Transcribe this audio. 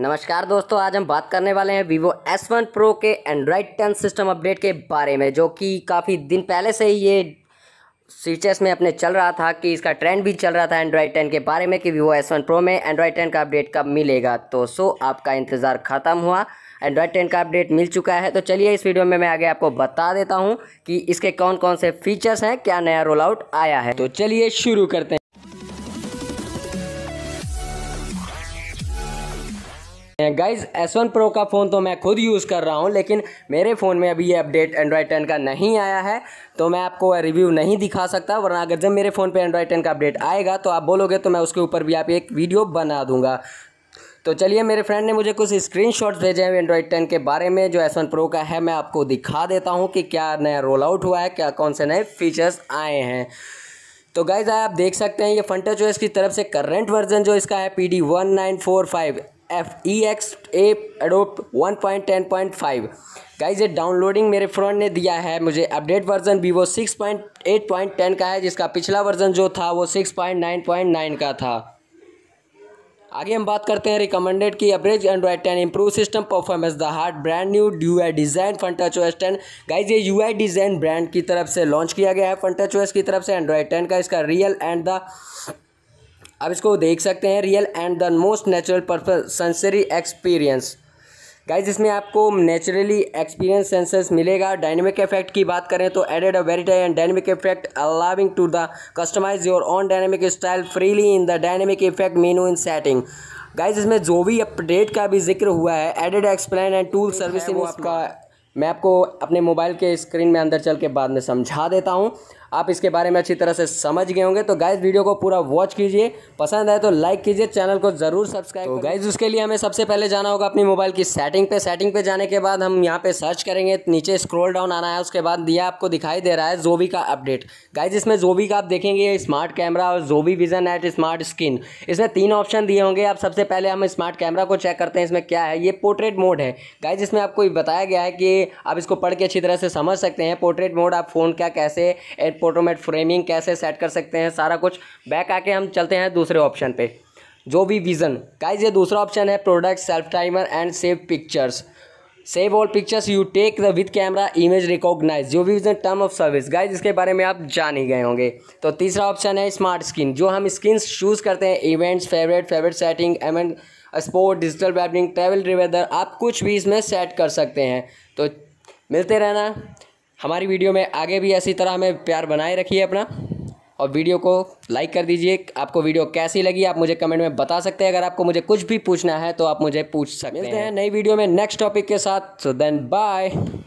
नमस्कार दोस्तों आज हम बात करने वाले हैं वीवो S1 Pro के एंड्रॉयड 10 सिस्टम अपडेट के बारे में जो कि काफ़ी दिन पहले से ही ये फीचर्स में अपने चल रहा था कि इसका ट्रेंड भी चल रहा था एंड्रॉयड 10 के बारे में कि वीवो S1 Pro में एंड्रॉयड 10 का अपडेट कब मिलेगा तो सो आपका इंतज़ार ख़त्म हुआ एंड्रॉयड 10 का अपडेट मिल चुका है तो चलिए इस वीडियो में मैं आगे आपको बता देता हूँ कि इसके कौन कौन से फीचर्स हैं क्या नया रोल आउट आया है तो चलिए शुरू करते हैं गाइज एस वन प्रो का फ़ोन तो मैं खुद यूज़ कर रहा हूँ लेकिन मेरे फ़ोन में अभी ये अपडेट एंड्रॉयड टेन का नहीं आया है तो मैं आपको रिव्यू नहीं दिखा सकता वरना अगर जब मेरे फ़ोन पे एंड्रॉयड टेन का अपडेट आएगा तो आप बोलोगे तो मैं उसके ऊपर भी आप एक वीडियो बना दूंगा तो चलिए मेरे फ्रेंड ने मुझे कुछ स्क्रीनशॉट्स भेजे हैं एंड्रॉयड टेन के बारे में जो एस वन प्रो का है मैं आपको दिखा देता हूँ कि क्या नया रोल आउट हुआ है क्या कौन से नए फीचर्स आए हैं तो गाइज आप देख सकते हैं ये फंटा चॉइस की तरफ से करंट वर्जन जो इसका है P D one nine four five F E X A एडोप one point ten point five guys ये डाउनलोडिंग मेरे फ्रेंड ने दिया है मुझे update version Vivo six point eight point ten का है जिसका पिछला वर्जन जो था वो six point nine point nine का था आगे हम बात करते हैं रिकमेंडेड की average Android ten improve system performance the heart brand new you I design Funtouch OS ten guys ये यू आई डिज़ाइन ब्रांड की तरफ से लॉन्च किया गया है फंटा ओएस की तरफ से एंड्रॉइड टेन का इसका रियल एंड द आप इसको देख सकते हैं real and the most natural purpose sensory experience guys इसमें आपको नेचुरली एक्सपीरियंस सेंसर्स मिलेगा डायनेमिक इफेक्ट की बात करें तो added a variety and dynamic effect allowing to the customize your own dynamic style freely in the dynamic effect menu in setting guys इसमें जो भी अपडेट का भी जिक्र हुआ है added explain and tool service वो आपका मैं आपको अपने मोबाइल के स्क्रीन में अंदर चल के बाद में समझा देता हूँ आप इसके बारे में अच्छी तरह से समझ गए होंगे तो गाइज वीडियो को पूरा वॉच कीजिए पसंद आए तो लाइक कीजिए चैनल को जरूर सब्सक्राइब तो गाइज उसके लिए हमें सबसे पहले जाना होगा अपनी मोबाइल की सेटिंग पे सेटिंग पे जाने के बाद हम यहाँ पे सर्च करेंगे नीचे स्क्रोल डाउन आना है उसके बाद यह आपको दिखाई दे रहा है जोबी का अपडेट गाइज इसमें जोवी का आप देखेंगे स्मार्ट कैमरा और Jovi vision at smart screen इसमें तीन ऑप्शन दिए होंगे आप सबसे पहले हम स्मार्ट कैमरा को चेक करते हैं इसमें क्या है ये पोर्ट्रेट मोड है गाइज इसमें आपको बताया गया है कि आप इसको पढ़ के अच्छी तरह से समझ सकते हैं पोर्ट्रेट मोड आप फ़ोन का कैसे एक फ्रेमिंग कैसे सेट कर सकते हैं सारा कुछ बैक आके हम चलते हैं दूसरे ऑप्शन पे जो भी विज़न गाइज ये दूसरा ऑप्शन है product self timer and save pictures save all pictures you take the with camera image recognize जो भी vision term of service guys इसके बारे में आप जान ही गए होंगे तो तीसरा ऑप्शन है स्मार्ट स्क्रीन जो हम स्क्रीन चूज़ करते हैं events favourite favourite setting event sport digital wedding travel रिवेदर आप कुछ भी इसमें सेट कर सकते हैं तो मिलते रहना हमारी वीडियो में आगे भी ऐसी तरह हमें प्यार बनाए रखिए अपना और वीडियो को लाइक कर दीजिए आपको वीडियो कैसी लगी आप मुझे कमेंट में बता सकते हैं अगर आपको मुझे कुछ भी पूछना है तो आप मुझे पूछ सकते हैं नई वीडियो में नेक्स्ट टॉपिक के साथ सो देन बाय